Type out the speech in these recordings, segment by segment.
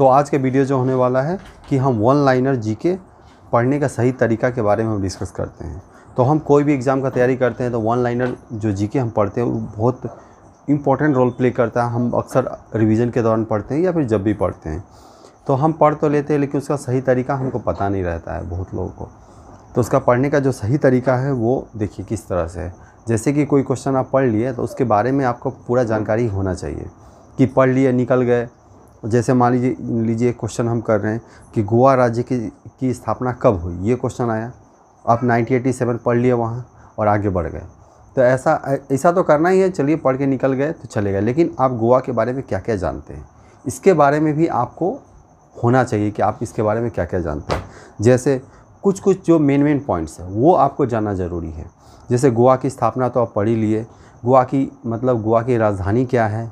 तो आज का वीडियो जो होने वाला है कि हम वन लाइनर जी के पढ़ने का सही तरीका के बारे में हम डिस्कस करते हैं तो हम कोई भी एग्ज़ाम का तैयारी करते हैं तो वन लाइनर जो जी के हम पढ़ते हैं वो बहुत इम्पॉर्टेंट रोल प्ले करता है हम अक्सर रिवीजन के दौरान पढ़ते हैं या फिर जब भी पढ़ते हैं तो हम पढ़ तो लेते हैं लेकिन उसका सही तरीका हमको पता नहीं रहता है बहुत लोगों को तो उसका पढ़ने का जो सही तरीका है वो देखिए किस तरह से है जैसे कि कोई क्वेश्चन आप पढ़ लिए तो उसके बारे में आपको पूरा जानकारी होना चाहिए कि पढ़ लिए निकल गए जैसे मान लीजिए लीजिए क्वेश्चन हम कर रहे हैं कि गोवा राज्य की की स्थापना कब हुई ये क्वेश्चन आया आप 1987 पढ़ लिए वहाँ और आगे बढ़ गए तो ऐसा ऐसा तो करना ही है चलिए पढ़ के निकल गए तो चले गए लेकिन आप गोवा के बारे में क्या क्या जानते हैं इसके बारे में भी आपको होना चाहिए कि आप इसके बारे में क्या क्या जानते हैं जैसे कुछ कुछ जो मेन मेन पॉइंट्स हैं वो आपको जानना ज़रूरी है जैसे गोवा की स्थापना तो आप पढ़ ही लिए गोवा की मतलब गोवा की राजधानी क्या है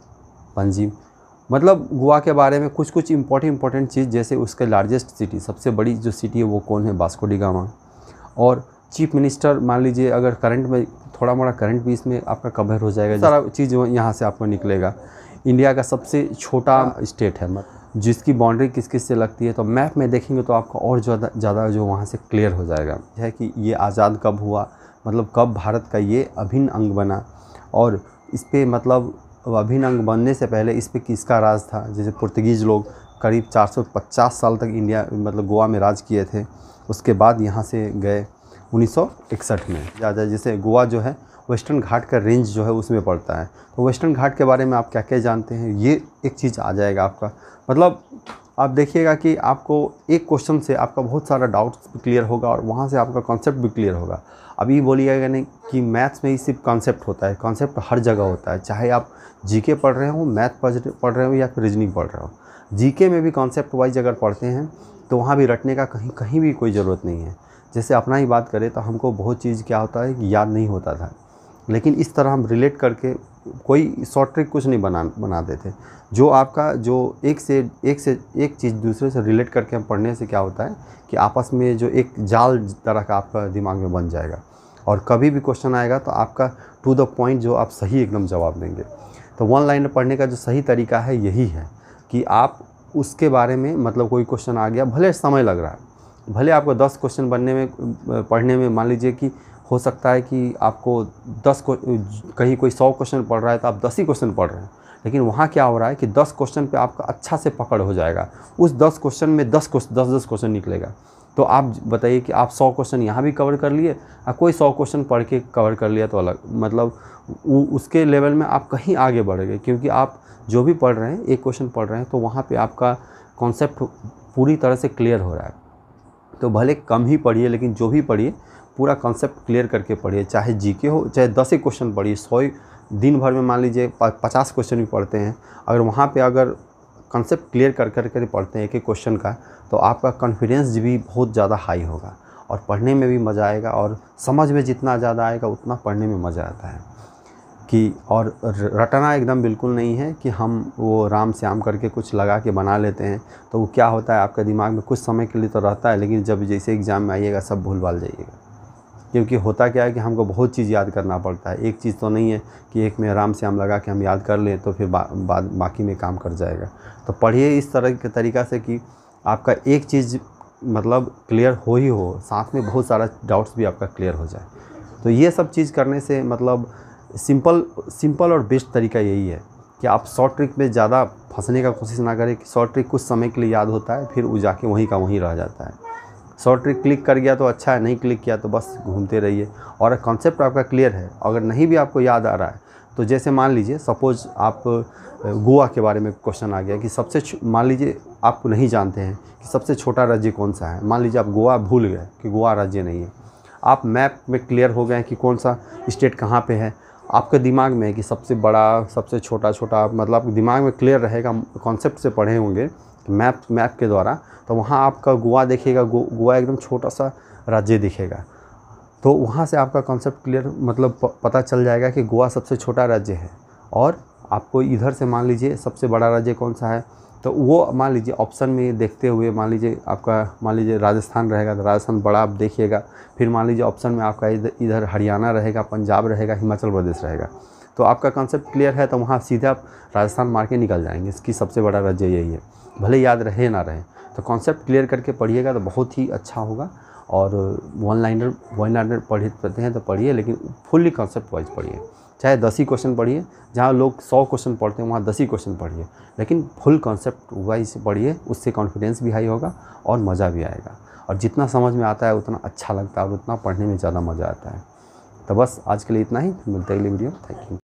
पंजीम मतलब गोवा के बारे में कुछ कुछ इम्पोर्टेंट इम्पोर्टेंट चीज़ जैसे उसके लार्जेस्ट सिटी सबसे बड़ी जो सिटी है वो कौन है बास्को डिगामा और चीफ मिनिस्टर मान लीजिए अगर करंट में थोड़ा मोड़ा करंट भी इसमें आपका कवर हो जाएगा सारा चीज़ यहाँ से आपको निकलेगा इंडिया का सबसे छोटा स्टेट हाँ। है जिसकी बाउंड्री किस किस से लगती है तो मैप में देखेंगे तो आपका और ज़्यादा ज़्यादा जो वहाँ से क्लियर हो जाएगा है कि ये आज़ाद कब हुआ मतलब कब भारत का ये अभिन्न अंग बना और इस पर मतलब अभिनंग बनने से पहले इस पर किसका राज था जैसे पुर्तगीज़ लोग करीब 450 साल तक इंडिया मतलब गोवा में राज किए थे उसके बाद यहाँ से गए 1961 में ज़्यादा जैसे गोवा जो है वेस्टर्न घाट का रेंज जो है उसमें पड़ता है तो वेस्टर्न घाट के बारे में आप क्या क्या जानते हैं ये एक चीज़ आ जाएगा आपका मतलब आप देखिएगा कि आपको एक क्वेश्चन से आपका बहुत सारा डाउट्स भी क्लियर होगा और वहाँ से आपका कॉन्सेप्ट भी क्लियर होगा अभी बोलिएगा नहीं कि मैथ्स में ही सिर्फ कॉन्सेप्ट होता है कॉन्सेप्ट हर जगह होता है चाहे आप जीके पढ़ रहे हो मैथ पढ़ रहे हो या फिर रीजनिंग पढ़ रहे हो जीके में भी कॉन्सेप्ट वाइज अगर पढ़ते हैं तो वहाँ भी रटने का कहीं कहीं भी कोई ज़रूरत नहीं है जैसे अपना ही बात करें तो हमको बहुत चीज़ क्या होता है याद नहीं होता था लेकिन इस तरह हम रिलेट करके कोई शॉर्ट ट्रिक कुछ नहीं बना बनाते थे जो आपका जो एक से एक से एक चीज़ दूसरे से रिलेट करके हम पढ़ने से क्या होता है कि आपस में जो एक जाल तरह का आपका दिमाग में बन जाएगा और कभी भी क्वेश्चन आएगा तो आपका टू द पॉइंट जो आप सही एकदम जवाब देंगे तो वन लाइन पढ़ने का जो सही तरीका है यही है कि आप उसके बारे में मतलब कोई क्वेश्चन आ गया भले समय लग रहा है भले आपको दस क्वेश्चन बनने में पढ़ने में मान लीजिए कि हो सकता है कि आपको दस को कहीं कोई सौ क्वेश्चन पढ़ रहा है तो आप दस ही क्वेश्चन पढ़ रहे हैं लेकिन वहाँ क्या हो रहा है कि दस क्वेश्चन पे आपका अच्छा से पकड़ हो जाएगा उस दस क्वेश्चन में दस क्वेश्चन दस दस क्वेश्चन निकलेगा तो आप बताइए कि आप सौ क्वेश्चन यहाँ भी कवर कर लिए और कोई सौ क्वेश्चन पढ़ के कवर कर लिया तो अलग मतलब उ, उसके लेवल में आप कहीं आगे बढ़ेंगे क्योंकि आप जो भी पढ़ रहे हैं एक क्वेश्चन पढ़ रहे हैं तो वहाँ पर आपका कॉन्सेप्ट पूरी तरह से क्लियर हो रहा है तो भले कम ही पढ़िए लेकिन जो भी पढ़िए पूरा कॉन्सेप्ट क्लियर करके पढ़िए चाहे जीके हो चाहे दस ही क्वेश्चन पढ़िए सौ दिन भर में मान लीजिए पचास क्वेश्चन भी पढ़ते हैं अगर वहाँ पे अगर कंसेप्ट क्लियर कर कर कर पढ़ते हैं एक एक क्वेश्चन का तो आपका कॉन्फिडेंस भी बहुत ज़्यादा हाई होगा और पढ़ने में भी मज़ा आएगा और समझ में जितना ज़्यादा आएगा उतना पढ़ने में मज़ा आता है कि और रटना एकदम बिल्कुल नहीं है कि हम वो राम श्याम करके कुछ लगा के बना लेते हैं तो वो क्या होता है आपके दिमाग में कुछ समय के लिए तो रहता है लेकिन जब जैसे एग्ज़ाम में आइएगा सब भूल भाल जाइएगा क्योंकि होता क्या है कि हमको बहुत चीज़ याद करना पड़ता है एक चीज़ तो नहीं है कि एक में आराम से हम लगा के हम याद कर लें तो फिर बाद बा, बाकी में काम कर जाएगा तो पढ़िए इस तरह के तरीक़ा से कि आपका एक चीज़ मतलब क्लियर हो ही हो साथ में बहुत सारा डाउट्स भी आपका क्लियर हो जाए तो ये सब चीज़ करने से मतलब सिंपल सिंपल और बेस्ट तरीका यही है कि आप शॉर्ट ट्रिक में ज़्यादा फंसने का कोशिश ना करें कि शॉर्ट ट्रिक कुछ समय के लिए याद होता है फिर वो जाके वहीं का वहीं रह जाता है शॉर्ट ट्रिक क्लिक कर गया तो अच्छा है नहीं क्लिक किया तो बस घूमते रहिए और कॉन्सेप्ट आपका क्लियर है अगर नहीं भी आपको याद आ रहा है तो जैसे मान लीजिए सपोज़ आप गोवा के बारे में क्वेश्चन आ गया कि सबसे मान लीजिए आप नहीं जानते हैं कि सबसे छोटा राज्य कौन सा है मान लीजिए आप गोवा भूल गए कि गोवा राज्य नहीं है आप मैप में क्लियर हो गए हैं कि कौन सा स्टेट कहाँ पे है आपके दिमाग में है कि सबसे बड़ा सबसे छोटा छोटा मतलब दिमाग में क्लियर रहेगा कॉन्सेप्ट से पढ़े होंगे मैप मैप के द्वारा तो वहाँ आपका गोवा देखेगा गोवा एकदम छोटा सा राज्य दिखेगा तो वहाँ से आपका कॉन्सेप्ट क्लियर मतलब पता चल जाएगा कि गोवा सबसे छोटा राज्य है और आपको इधर से मान लीजिए सबसे बड़ा राज्य कौन सा है तो वो मान लीजिए ऑप्शन में देखते हुए मान लीजिए आपका मान लीजिए राजस्थान रहेगा तो राजस्थान बड़ा आप देखिएगा फिर मान लीजिए ऑप्शन में आपका इधर इधर हरियाणा रहेगा पंजाब रहेगा हिमाचल प्रदेश रहेगा तो आपका कॉन्सेप्ट क्लियर है तो वहाँ सीधे आप राजस्थान मार के निकल जाएंगे इसकी सबसे बड़ा वजह यही है भले याद रहे ना रहे तो कॉन्सेप्ट क्लियर करके पढ़िएगा तो बहुत ही अच्छा होगा और वन लाइनर वन लाइनर पढ़ पढ़ते हैं तो पढ़िए लेकिन फुल्ली कॉन्सेप्ट वाइज पढ़िए चाहे दस ही क्वेश्चन पढ़िए जहाँ लोग सौ क्वेश्चन पढ़ते हैं वहाँ दस ही क्वेश्चन पढ़िए लेकिन फुल कॉन्सेप्ट वाइज पढ़िए उससे कॉन्फिडेंस भी हाई होगा और मज़ा भी आएगा और जितना समझ में आता है उतना अच्छा लगता है और उतना पढ़ने में ज़्यादा मज़ा आता है तो बस आज के लिए इतना ही मिलते अगली वीडियो थैंक यू